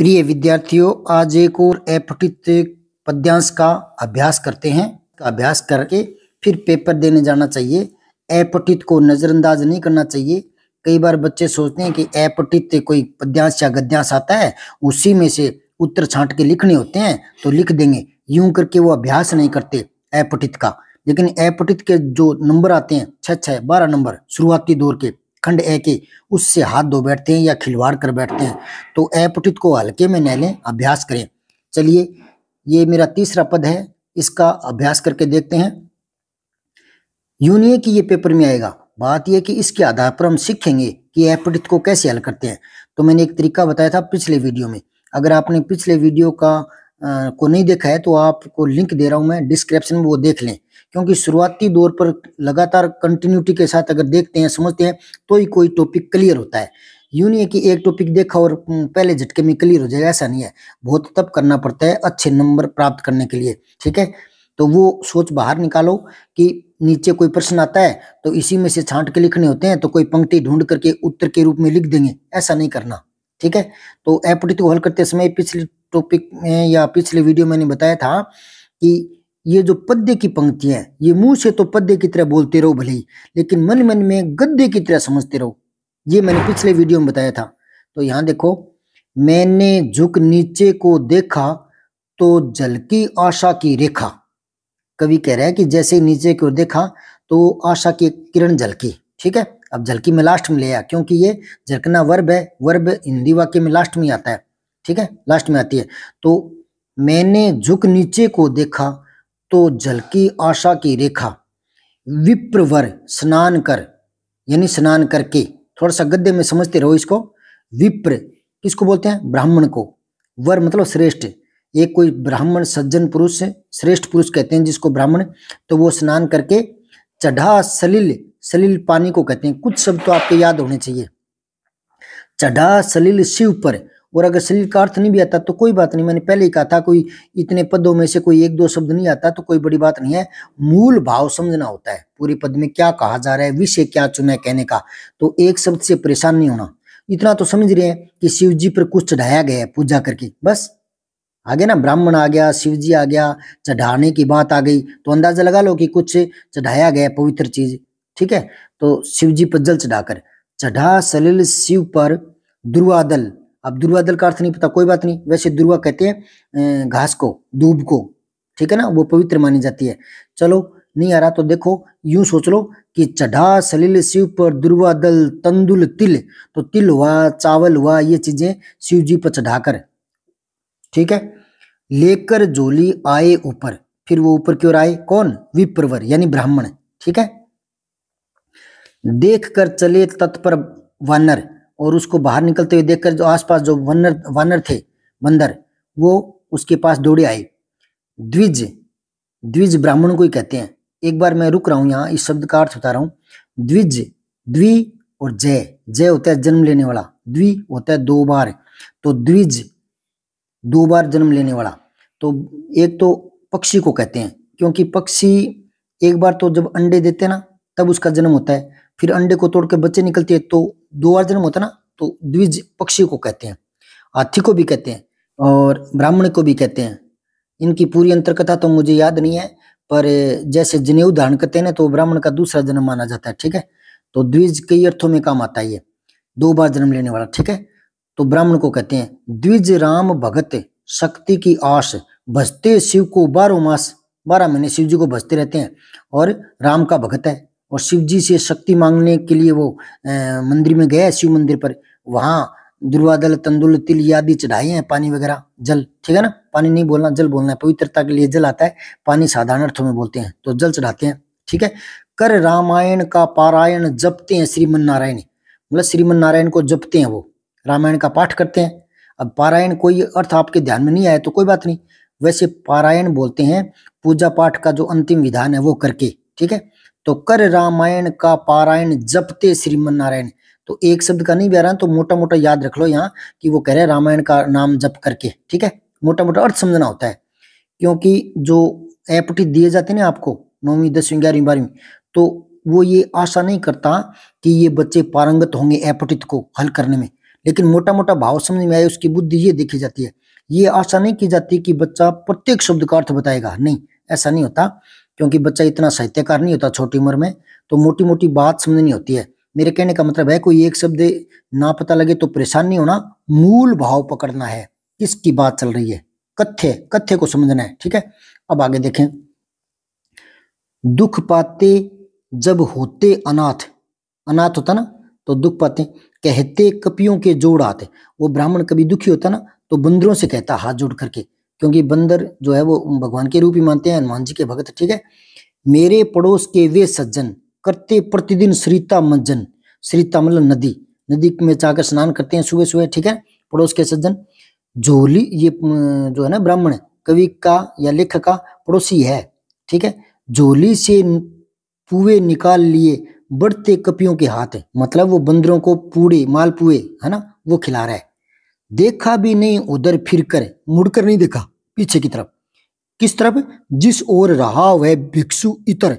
प्रिय विद्यार्थियों आज एक और एपठित पद्यांश का अभ्यास करते हैं अभ्यास करके फिर पेपर देने जाना चाहिए एपठित को नज़रअंदाज नहीं करना चाहिए कई बार बच्चे सोचते हैं कि एपठित कोई पद्यांश या गद्यांश आता है उसी में से उत्तर छांट के लिखने होते हैं तो लिख देंगे यूं करके वो अभ्यास नहीं करते एपठित का लेकिन एपठित के जो नंबर आते हैं छः छः बारह नंबर शुरुआती दौर के खंड ए के उससे हाथ धो बैठते हैं या खिलवाड़ कर बैठते हैं तो अपुटित को हल्के में न लें अभ्यास करें चलिए ये मेरा तीसरा पद है इसका अभ्यास करके देखते हैं यूं नहीं है कि ये पेपर में आएगा बात यह कि इसके आधार पर हम सीखेंगे कि एपडित को कैसे हल करते हैं तो मैंने एक तरीका बताया था पिछले वीडियो में अगर आपने पिछले वीडियो का को नहीं देखा है तो आपको लिंक दे रहा हूँ मैं डिस्क्रिप्शन में वो देख लें क्योंकि शुरुआती दौर पर लगातार कंटिन्यूटी के साथ अगर देखते हैं समझते हैं तो ही कोई टॉपिक क्लियर होता है यूँ नहीं है कि एक टॉपिक देखा और हम्म, पहले झटके में क्लियर हो जाएगा ऐसा नहीं है बहुत तब करना पड़ता है अच्छे नंबर प्राप्त करने के लिए ठीक है तो वो सोच बाहर निकालो कि नीचे कोई प्रश्न आता है तो इसी में से छांट के लिखने होते हैं तो कोई पंक्ति ढूंढ करके उत्तर के रूप में लिख देंगे ऐसा नहीं करना ठीक है तो एपटी को हल करते समय पिछली टॉपिक में या पिछले वीडियो मैंने बताया था कि ये जो पद्य की पंक्तियां ये मुंह से तो पद्य की तरह बोलते रहो भले ही लेकिन मन मन में गद्य की तरह समझते रहो ये मैंने पिछले वीडियो में बताया था तो यहाँ देखो मैंने झुक नीचे को देखा तो जल की आशा की रेखा कवि कह रहा है कि जैसे नीचे की ओर देखा तो आशा की किरण झलकी ठीक है अब झलकी में लास्ट में ले आया क्योंकि ये झलकना वर्ब है वर्ब हिंदी वाक्य में लास्ट में आता है ठीक है लास्ट में आती है तो मैंने झुक नीचे को देखा तो झलकी आशा की रेखा विप्रवर स्नान कर यानी स्नान करके थोड़ा सा गद्दे में समझते रहो इसको विप्र किसको बोलते हैं ब्राह्मण को वर मतलब श्रेष्ठ एक कोई ब्राह्मण सज्जन पुरुष श्रेष्ठ पुरुष कहते हैं जिसको ब्राह्मण तो वो स्नान करके चढ़ा सलिल सलिल पानी को कहते हैं कुछ शब्द तो आपके याद होने चाहिए चढ़ा सलिल शिव पर और अगर शरीर का अर्थ नहीं भी आता तो कोई बात नहीं मैंने पहले ही कहा था कोई इतने पदों में से कोई एक दो शब्द नहीं आता तो कोई बड़ी बात नहीं है मूल भाव समझना होता है पूरे पद में क्या कहा जा रहा है विषय क्या चुना है कहने का तो एक शब्द से परेशान नहीं होना इतना तो समझ रहे हैं कि शिव जी पर कुछ चढ़ाया गया है पूजा करके बस आगे ना ब्राह्मण आ गया शिव जी आ गया चढ़ाने की बात आ गई तो अंदाजा लगा लो कि कुछ चढ़ाया गया पवित्र चीज ठीक है तो शिव जी पर जल चढ़ाकर चढ़ा सलिल शिव पर दुर्वादल अब दुर्वा दल का अर्थ नहीं पता कोई बात नहीं वैसे दुर्वा कहते हैं घास को दूब को ठीक है ना वो पवित्र मानी जाती है चलो नहीं आ रहा तो देखो यूं सोच लो कि चढ़ा सलील शिव पर दुर्वा दल तंदुल तिल तो तिल हुआ चावल हुआ ये चीजें शिव जी पर चढ़ाकर ठीक है लेकर जोली आए ऊपर फिर वो ऊपर क्यों आए कौन विप्रवर यानी ब्राह्मण ठीक है देख कर चले तत्पर वानर और उसको बाहर निकलते हुए देखकर जो आसपास जो वनर वानर थे बंदर वो उसके पास दौड़े आए द्विज द्विज ब्राह्मण को ही कहते हैं एक बार मैं रुक रहा हूँ यहाँ इस शब्द का अर्थ बता रहा हूँ द्विज द्वि और जय जय होता है जन्म लेने वाला द्वि होता है दो बार तो द्विज दो बार जन्म लेने वाला तो एक तो पक्षी को कहते हैं क्योंकि पक्षी एक बार तो जब अंडे देते ना तब उसका जन्म होता है फिर अंडे को तोड़कर बच्चे निकलते हैं तो दो बार जन्म होता है ना तो द्विज पक्षी को कहते हैं हाथी को भी कहते हैं और ब्राह्मण को भी कहते हैं इनकी पूरी अंतर्कथा तो मुझे याद नहीं है पर जैसे जनेऊ धारण करते हैं ना तो ब्राह्मण का दूसरा जन्म माना जाता है ठीक है तो द्विज कई अर्थों में काम आता है ये दो बार जन्म लेने वाला ठीक है तो ब्राह्मण को कहते हैं द्विज राम भगत शक्ति की आश भजते शिव को बारह मास बारह महीने शिव जी को भजते रहते हैं और राम का भगत है और शिव जी से शक्ति मांगने के लिए वो मंदिर में गया शिव मंदिर पर वहाँ दुर्वादल तंदुल तिल आदि चढ़ाए हैं पानी वगैरह जल ठीक है ना पानी नहीं बोलना जल बोलना है पवित्रता के लिए जल आता है पानी साधारण अर्थों में बोलते हैं तो जल चढ़ाते हैं ठीक है कर रामायण का पारायण जपते हैं श्रीमन नारायण मतलब श्रीमन नारायण को जपते हैं वो रामायण का पाठ करते हैं अब पारायण कोई अर्थ आपके ध्यान में नहीं आया तो कोई बात नहीं वैसे पारायण बोलते हैं पूजा पाठ का जो अंतिम विधान है वो करके ठीक है तो कर रामायण का पारायण जपते श्रीमनारायण तो एक शब्द का नहीं बयान तो मोटा मोटा याद रख लो यहाँ कि वो कह रहे हैं रामायण का नाम जप करके ठीक है मोटा मोटा अर्थ समझना होता है क्योंकि जो एपटी दिए जाते हैं ना आपको नौवीं दसवीं ग्यारहवीं बारहवीं तो वो ये आशा नहीं करता कि ये बच्चे पारंगत होंगे एपटित को हल करने में लेकिन मोटा मोटा भाव समझ में आए उसकी बुद्धि ये देखी जाती है ये आशा नहीं की जाती कि बच्चा प्रत्येक शब्द का अर्थ बताएगा नहीं ऐसा नहीं होता क्योंकि बच्चा इतना साहित्यकार नहीं होता छोटी उम्र में तो मोटी मोटी बात समझनी होती है मेरे कहने का मतलब है कोई एक शब्द ना पता लगे तो परेशान नहीं होना मूल भाव पकड़ना है किसकी बात चल रही है कथ्य कथ्य को समझना है ठीक है अब आगे देखें दुख पाते जब होते अनाथ अनाथ होता ना तो दुख पाते कहते कपियों के जोड़ आते वो ब्राह्मण कभी दुखी होता ना तो बंदरों से कहता हाथ जोड़ करके क्योंकि बंदर जो है वो भगवान के रूप ही मानते हैं हनुमान जी के भगत ठीक है मेरे पड़ोस के वे सज्जन करते प्रतिदिन श्रीता मज्जन श्रीता मतलब नदी नदी में जाकर स्नान करते हैं सुबह सुबह ठीक है पड़ोस के सज्जन झोली ये जो है ना ब्राह्मण कवि का या लेखक का पड़ोसी है ठीक है झोली से पुए निकाल लिए बढ़ते कपियों के हाथ मतलब वो बंदरों को पूड़े मालपुए है ना वो खिला रहा है देखा भी नहीं उधर फिर मुड़ मुड़कर नहीं देखा पीछे की तरफ किस तरफ जिस ओर रहा वह भिक्षु इतर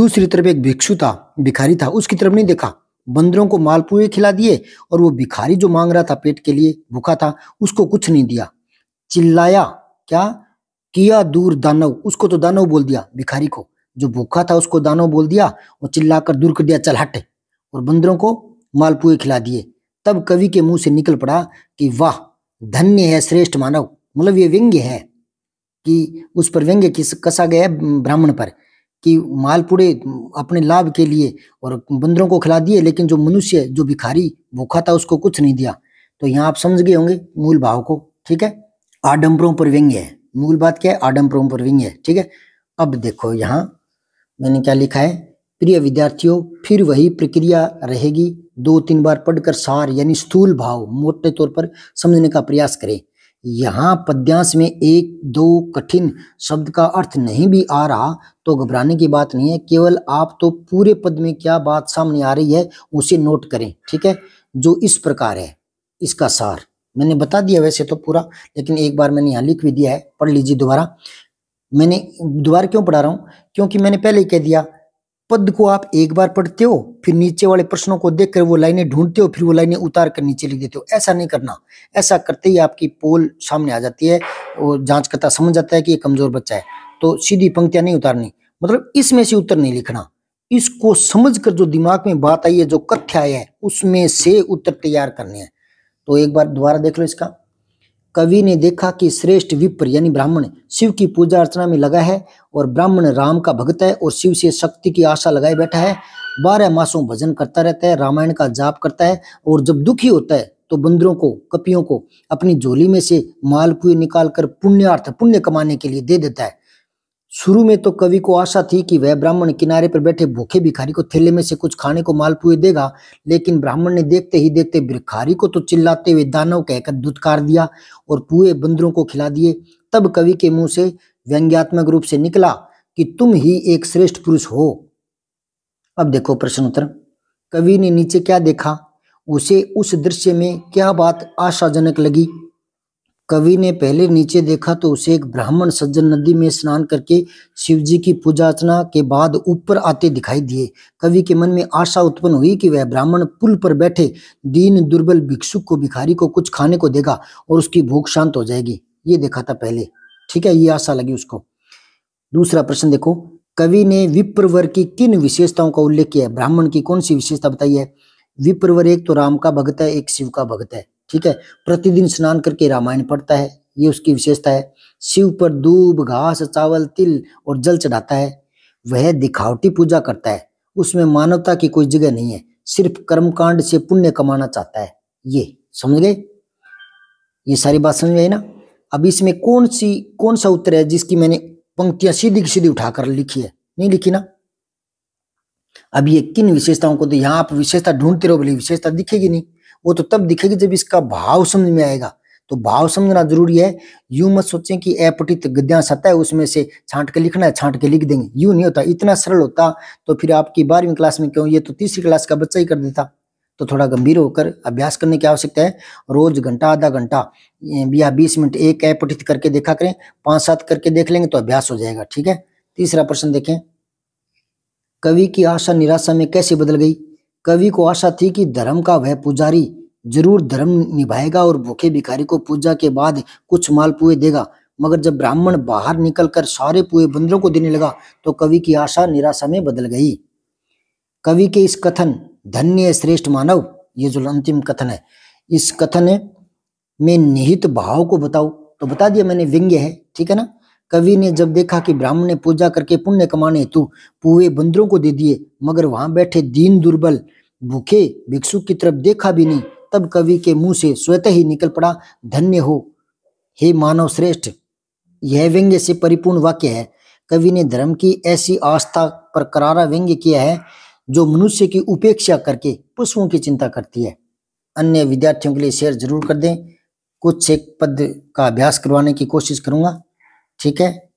दूसरी तरफ एक भिक्षु था भिखारी था उसकी तरफ नहीं देखा बंदरों को मालपुए खिला दिए और वो भिखारी जो मांग रहा था पेट के लिए भूखा था उसको कुछ नहीं दिया चिल्लाया क्या किया दूर दानव उसको तो दानव बोल दिया भिखारी को जो भूखा था उसको दानव बोल दिया और चिल्लाकर दूर कर दिया चल हट और बंदरों को मालपुए खिला दिए तब कवि के मुंह से निकल पड़ा कि वाह धन्य है श्रेष्ठ मानव मतलब ये व्यंग्य है कि उस पर व्यंग्य किस कसा गया ब्राह्मण पर कि मालपुड़े अपने लाभ के लिए और बंदरों को खिला दिए लेकिन जो मनुष्य जो भिखारी भूखा था उसको कुछ नहीं दिया तो यहाँ आप समझ गए होंगे मूल भाव को ठीक है आडम्बरों पर व्यंग्य है मूल बात क्या है आडम्बरों पर व्यंग्य है ठीक है अब देखो यहाँ मैंने क्या लिखा है प्रिय विद्यार्थियों फिर वही प्रक्रिया रहेगी दो तीन बार पढ़कर सार यानी स्थूल भाव मोटे तौर पर समझने का प्रयास करें यहाँ पद्यांश में एक दो कठिन शब्द का अर्थ नहीं भी आ रहा तो घबराने की बात नहीं है केवल आप तो पूरे पद में क्या बात सामने आ रही है उसे नोट करें ठीक है जो इस प्रकार है इसका सार मैंने बता दिया वैसे तो पूरा लेकिन एक बार मैंने यहाँ लिख भी दिया है पढ़ लीजिए दोबारा मैंने दोबारा क्यों पढ़ा रहा हूँ क्योंकि मैंने पहले ही कह दिया पद को आप एक बार पढ़ते हो फिर नीचे वाले प्रश्नों को देखकर वो लाइनें ढूंढते हो फिर वो लाइनें उतार कर नीचे लिख देते हो ऐसा नहीं करना ऐसा करते ही आपकी पोल सामने आ जाती है और जांच करता समझ जाता है कि ये कमजोर बच्चा है तो सीधी पंक्तियां नहीं उतारनी मतलब इसमें से उत्तर नहीं लिखना इसको समझ कर जो दिमाग में बात आई है जो कथ्य आया है उसमें से उत्तर तैयार करने हैं तो एक बार दोबारा देख लो इसका कवि ने देखा कि श्रेष्ठ विप्र यानी ब्राह्मण शिव की पूजा अर्चना में लगा है और ब्राह्मण राम का भक्त है और शिव से शक्ति की आशा लगाए बैठा है बारह मासों भजन करता रहता है रामायण का जाप करता है और जब दुखी होता है तो बंदरों को कपियों को अपनी झोली में से मालपुए निकालकर पुण्यार्थ पुण्य कमाने के लिए दे देता है शुरू में तो कवि को आशा थी कि वह ब्राह्मण किनारे पर बैठे भूखे भिखारी को थैले में से कुछ खाने को मालपुए देगा लेकिन ब्राह्मण ने देखते ही देखते भिखारी को तो चिल्लाते हुए दानव कहकर दुत्कार दिया और पुए बंदरों को खिला दिए तब कवि के मुंह से व्यंग्यात्मक रूप से निकला कि तुम ही एक श्रेष्ठ पुरुष हो अब देखो प्रश्न उत्तर कवि ने नीचे क्या देखा उसे उस दृश्य में क्या बात आशाजनक लगी कवि ने पहले नीचे देखा तो उसे एक ब्राह्मण सज्जन नदी में स्नान करके शिव जी की पूजा अर्चना के बाद ऊपर आते दिखाई दिए कवि के मन में आशा उत्पन्न हुई कि वह ब्राह्मण पुल पर बैठे दीन दुर्बल भिक्षुक को भिखारी को कुछ खाने को देगा और उसकी भूख शांत हो जाएगी ये देखा था पहले ठीक है ये आशा लगी उसको दूसरा प्रश्न देखो कवि ने विप्रवर की किन विशेषताओं का उल्लेख किया है ब्राह्मण की कौन सी विशेषता बताई है विप्रवर एक तो राम का भगत है एक शिव का भगत है ठीक है प्रतिदिन स्नान करके रामायण पढ़ता है ये उसकी विशेषता है शिव पर दूब घास चावल तिल और जल चढ़ाता है वह दिखावटी पूजा करता है उसमें मानवता की कोई जगह नहीं है सिर्फ कर्मकांड से पुण्य कमाना चाहता है ये समझ गए ये सारी बात समझ आई ना अब इसमें कौन सी कौन सा उत्तर है जिसकी मैंने पंक्तियां सीधी की सीधी उठाकर लिखी है नहीं लिखी ना अब ये किन विशेषताओं को तो यहां आप विशेषता ढूंढते रहो बोली विशेषता दिखेगी नहीं वो तो तब दिखेगी जब इसका भाव समझ में आएगा तो भाव समझना जरूरी है यूं मत सोचें कि अपटित गद्यांश आता है उसमें से छांट के लिखना है छांट के लिख देंगे यूं नहीं होता इतना सरल होता तो फिर आपकी बारहवीं क्लास में क्यों ये तो तीसरी क्लास का बच्चा ही कर देता तो थोड़ा गंभीर होकर अभ्यास करने की आवश्यकता है रोज घंटा आधा घंटा या बीस मिनट एक ऐप करके देखा करें पांच सात करके देख लेंगे तो अभ्यास हो जाएगा ठीक है तीसरा प्रश्न देखें कवि की आशा निराशा में कैसे बदल गई कवि को आशा थी कि धर्म का वह पुजारी जरूर धर्म निभाएगा और भूखे भिखारी को पूजा के बाद कुछ मालपुए देगा मगर जब ब्राह्मण बाहर निकलकर सारे पुए बंदरों को देने लगा तो कवि की आशा निराशा में बदल गई कवि के इस कथन धन्य श्रेष्ठ मानव ये जो अंतिम कथन है इस कथन में निहित भाव को बताओ तो बता दिया मैंने व्यंग्य है ठीक है ना कवि ने जब देखा कि ब्राह्मण ने पूजा करके पुण्य कमाने हेतु तो पुए बंदरों को दे दिए मगर वहां बैठे दीन दुर्बल भूखे भिक्षु की तरफ देखा भी नहीं तब कवि के मुंह से स्वतः ही निकल पड़ा धन्य हो हे मानव श्रेष्ठ यह व्यंग्य से परिपूर्ण वाक्य है कवि ने धर्म की ऐसी आस्था पर करारा व्यंग्य किया है जो मनुष्य की उपेक्षा करके पशुओं की चिंता करती है अन्य विद्यार्थियों के लिए शेयर जरूर कर दें कुछ एक पद का अभ्यास करवाने की कोशिश करूंगा ठीक है